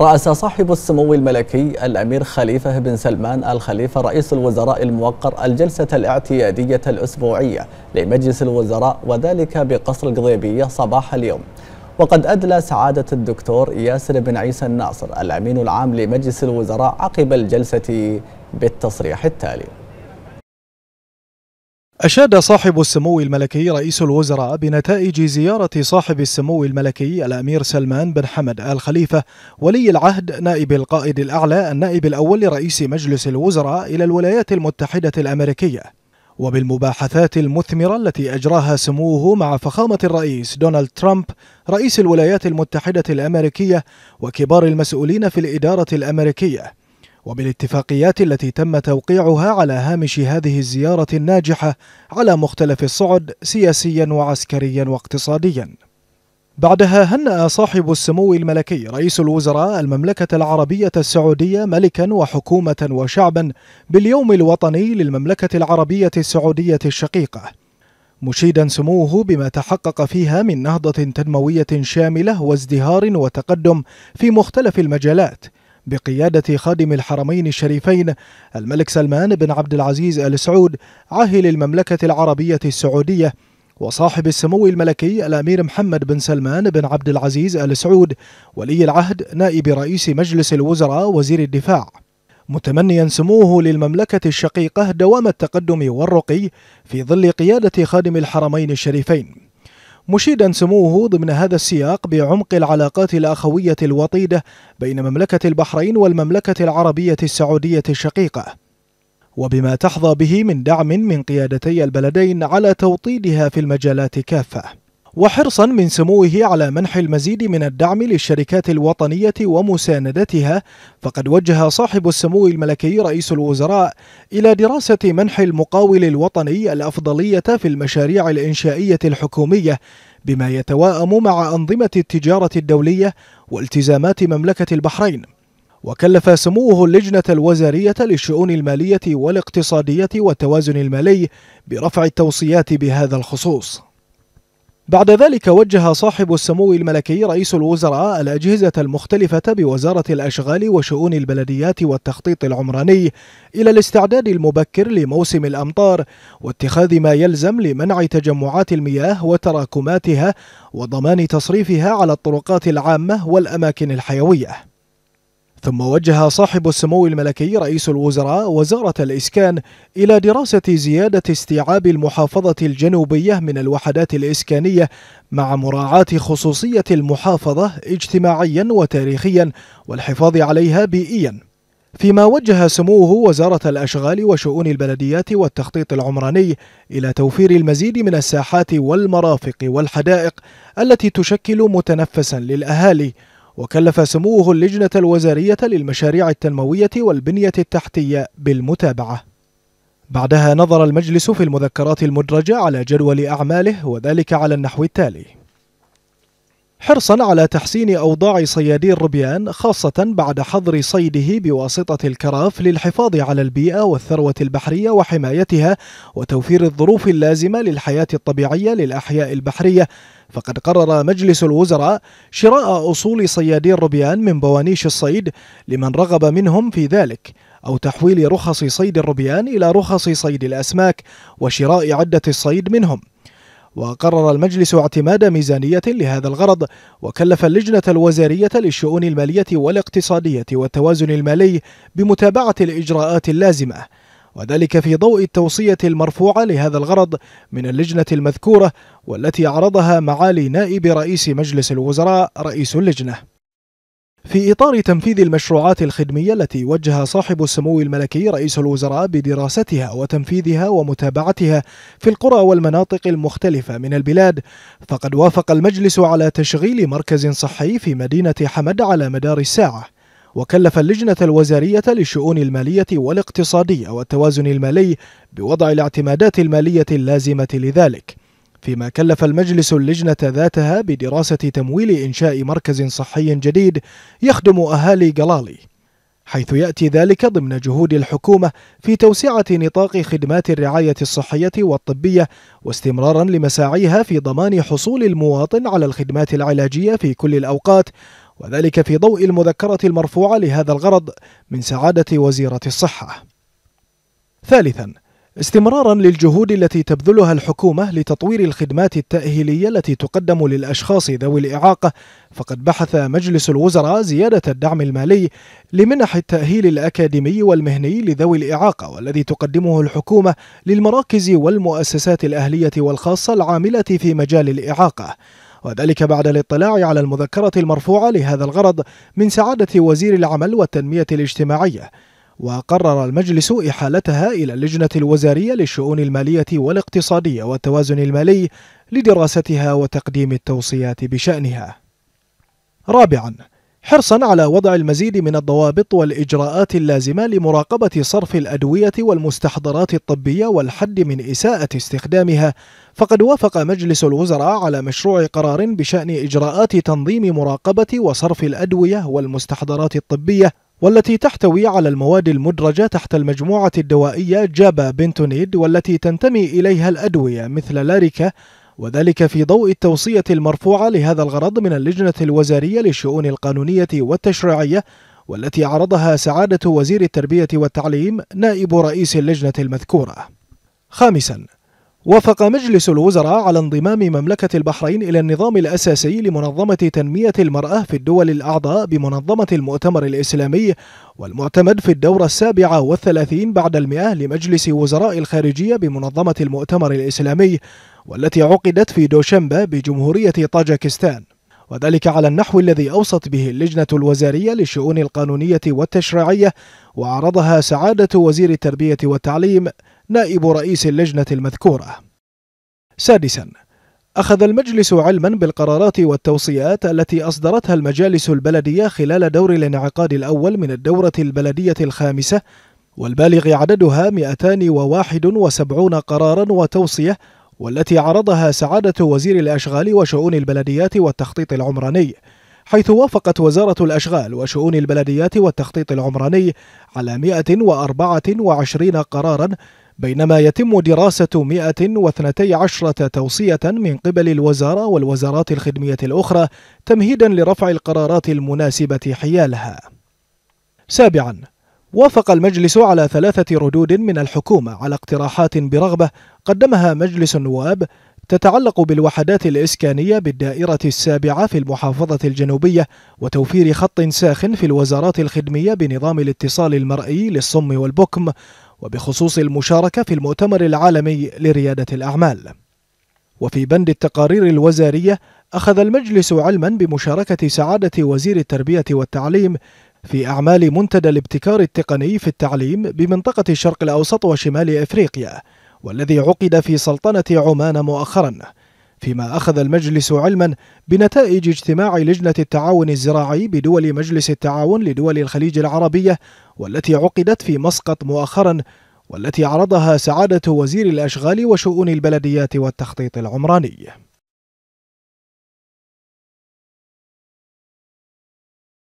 رأس صاحب السمو الملكي الأمير خليفة بن سلمان الخليفة رئيس الوزراء الموقر الجلسة الاعتيادية الأسبوعية لمجلس الوزراء وذلك بقصر القضيبية صباح اليوم وقد أدلى سعادة الدكتور ياسر بن عيسى الناصر الأمين العام لمجلس الوزراء عقب الجلسة بالتصريح التالي أشاد صاحب السمو الملكي رئيس الوزراء بنتائج زيارة صاحب السمو الملكي الأمير سلمان بن حمد آل خليفة ولي العهد نائب القائد الأعلى النائب الأول لرئيس مجلس الوزراء إلى الولايات المتحدة الأمريكية وبالمباحثات المثمرة التي أجراها سموه مع فخامة الرئيس دونالد ترامب رئيس الولايات المتحدة الأمريكية وكبار المسؤولين في الإدارة الأمريكية وبالاتفاقيات التي تم توقيعها على هامش هذه الزيارة الناجحة على مختلف الصعد سياسيا وعسكريا واقتصاديا. بعدها هنأ صاحب السمو الملكي رئيس الوزراء المملكة العربية السعودية ملكا وحكومة وشعبا باليوم الوطني للمملكة العربية السعودية الشقيقة. مشيدا سموه بما تحقق فيها من نهضة تنموية شاملة وازدهار وتقدم في مختلف المجالات بقيادة خادم الحرمين الشريفين الملك سلمان بن عبد العزيز آل سعود عاهل المملكة العربية السعودية وصاحب السمو الملكي الأمير محمد بن سلمان بن عبد العزيز آل سعود ولي العهد نائب رئيس مجلس الوزراء وزير الدفاع متمنيا سموه للمملكة الشقيقة دوام التقدم والرقي في ظل قيادة خادم الحرمين الشريفين مشيدا سموه ضمن هذا السياق بعمق العلاقات الأخوية الوطيدة بين مملكة البحرين والمملكة العربية السعودية الشقيقة وبما تحظى به من دعم من قيادتي البلدين على توطيدها في المجالات كافة وحرصا من سموه على منح المزيد من الدعم للشركات الوطنية ومساندتها فقد وجه صاحب السمو الملكي رئيس الوزراء إلى دراسة منح المقاول الوطني الأفضلية في المشاريع الإنشائية الحكومية بما يتواءم مع أنظمة التجارة الدولية والتزامات مملكة البحرين وكلف سموه اللجنة الوزارية للشؤون المالية والاقتصادية والتوازن المالي برفع التوصيات بهذا الخصوص بعد ذلك وجه صاحب السمو الملكي رئيس الوزراء الأجهزة المختلفة بوزارة الأشغال وشؤون البلديات والتخطيط العمراني إلى الاستعداد المبكر لموسم الأمطار واتخاذ ما يلزم لمنع تجمعات المياه وتراكماتها وضمان تصريفها على الطرقات العامة والأماكن الحيوية ثم وجه صاحب السمو الملكي رئيس الوزراء وزارة الإسكان إلى دراسة زيادة استيعاب المحافظة الجنوبية من الوحدات الإسكانية مع مراعاة خصوصية المحافظة اجتماعيا وتاريخيا والحفاظ عليها بيئيا فيما وجه سموه وزارة الأشغال وشؤون البلديات والتخطيط العمراني إلى توفير المزيد من الساحات والمرافق والحدائق التي تشكل متنفسا للأهالي وكلف سموه اللجنة الوزارية للمشاريع التنموية والبنية التحتية بالمتابعة بعدها نظر المجلس في المذكرات المدرجة على جدول أعماله وذلك على النحو التالي حرصا على تحسين أوضاع صيادي الربيان خاصة بعد حظر صيده بواسطة الكراف للحفاظ على البيئة والثروة البحرية وحمايتها وتوفير الظروف اللازمة للحياة الطبيعية للأحياء البحرية فقد قرر مجلس الوزراء شراء أصول صيادي الربيان من بوانيش الصيد لمن رغب منهم في ذلك أو تحويل رخص صيد الربيان إلى رخص صيد الأسماك وشراء عدة الصيد منهم وقرر المجلس اعتماد ميزانية لهذا الغرض وكلف اللجنة الوزارية للشؤون المالية والاقتصادية والتوازن المالي بمتابعة الإجراءات اللازمة وذلك في ضوء التوصية المرفوعة لهذا الغرض من اللجنة المذكورة والتي عرضها معالي نائب رئيس مجلس الوزراء رئيس اللجنة في إطار تنفيذ المشروعات الخدمية التي وجه صاحب السمو الملكي رئيس الوزراء بدراستها وتنفيذها ومتابعتها في القرى والمناطق المختلفة من البلاد فقد وافق المجلس على تشغيل مركز صحي في مدينة حمد على مدار الساعة وكلف اللجنة الوزارية للشؤون المالية والاقتصادية والتوازن المالي بوضع الاعتمادات المالية اللازمة لذلك فيما كلف المجلس اللجنة ذاتها بدراسة تمويل إنشاء مركز صحي جديد يخدم أهالي قلالي حيث يأتي ذلك ضمن جهود الحكومة في توسعة نطاق خدمات الرعاية الصحية والطبية واستمرارا لمساعيها في ضمان حصول المواطن على الخدمات العلاجية في كل الأوقات وذلك في ضوء المذكرة المرفوعة لهذا الغرض من سعادة وزيرة الصحة. ثالثا استمرارا للجهود التي تبذلها الحكومة لتطوير الخدمات التأهيلية التي تقدم للأشخاص ذوي الإعاقة فقد بحث مجلس الوزراء زيادة الدعم المالي لمنح التأهيل الأكاديمي والمهني لذوي الإعاقة والذي تقدمه الحكومة للمراكز والمؤسسات الأهلية والخاصة العاملة في مجال الإعاقة وذلك بعد الاطلاع على المذكرة المرفوعة لهذا الغرض من سعادة وزير العمل والتنمية الاجتماعية وقرر المجلس إحالتها إلى اللجنة الوزارية للشؤون المالية والاقتصادية والتوازن المالي لدراستها وتقديم التوصيات بشأنها. رابعاً حرصا على وضع المزيد من الضوابط والإجراءات اللازمة لمراقبة صرف الأدوية والمستحضرات الطبية والحد من إساءة استخدامها فقد وافق مجلس الوزراء على مشروع قرار بشأن إجراءات تنظيم مراقبة وصرف الأدوية والمستحضرات الطبية والتي تحتوي على المواد المدرجة تحت المجموعة الدوائية جابا بنتونيد والتي تنتمي إليها الأدوية مثل لاريكا وذلك في ضوء التوصية المرفوعة لهذا الغرض من اللجنة الوزارية للشؤون القانونية والتشريعية والتي عرضها سعادة وزير التربية والتعليم نائب رئيس اللجنة المذكورة. خامساً وافق مجلس الوزراء على انضمام مملكة البحرين إلى النظام الأساسي لمنظمة تنمية المرأة في الدول الأعضاء بمنظمة المؤتمر الإسلامي والمعتمد في الدورة السابعة والثلاثين بعد المئة لمجلس وزراء الخارجية بمنظمة المؤتمر الإسلامي والتي عقدت في دوشنبا بجمهورية طاجكستان وذلك على النحو الذي أوصت به اللجنة الوزارية للشؤون القانونية والتشريعية وعرضها سعادة وزير التربية والتعليم نائب رئيس اللجنة المذكورة. سادسا أخذ المجلس علما بالقرارات والتوصيات التي أصدرتها المجالس البلدية خلال دور الانعقاد الأول من الدورة البلدية الخامسة والبالغ عددها 271 قرارا وتوصية والتي عرضها سعادة وزير الأشغال وشؤون البلديات والتخطيط العمراني حيث وافقت وزارة الأشغال وشؤون البلديات والتخطيط العمراني على 124 قراراً بينما يتم دراسة 112 توصية من قبل الوزارة والوزارات الخدمية الأخرى تمهيدا لرفع القرارات المناسبة حيالها. سابعا وافق المجلس على ثلاثة ردود من الحكومة على اقتراحات برغبة قدمها مجلس النواب تتعلق بالوحدات الإسكانية بالدائرة السابعة في المحافظة الجنوبية وتوفير خط ساخن في الوزارات الخدمية بنظام الاتصال المرئي للصم والبكم وبخصوص المشاركة في المؤتمر العالمي لريادة الأعمال وفي بند التقارير الوزارية أخذ المجلس علما بمشاركة سعادة وزير التربية والتعليم في أعمال منتدى الابتكار التقني في التعليم بمنطقة الشرق الأوسط وشمال إفريقيا والذي عقد في سلطنة عمان مؤخراً فيما أخذ المجلس علما بنتائج اجتماع لجنة التعاون الزراعي بدول مجلس التعاون لدول الخليج العربية والتي عقدت في مسقط مؤخرا والتي عرضها سعادة وزير الأشغال وشؤون البلديات والتخطيط العمراني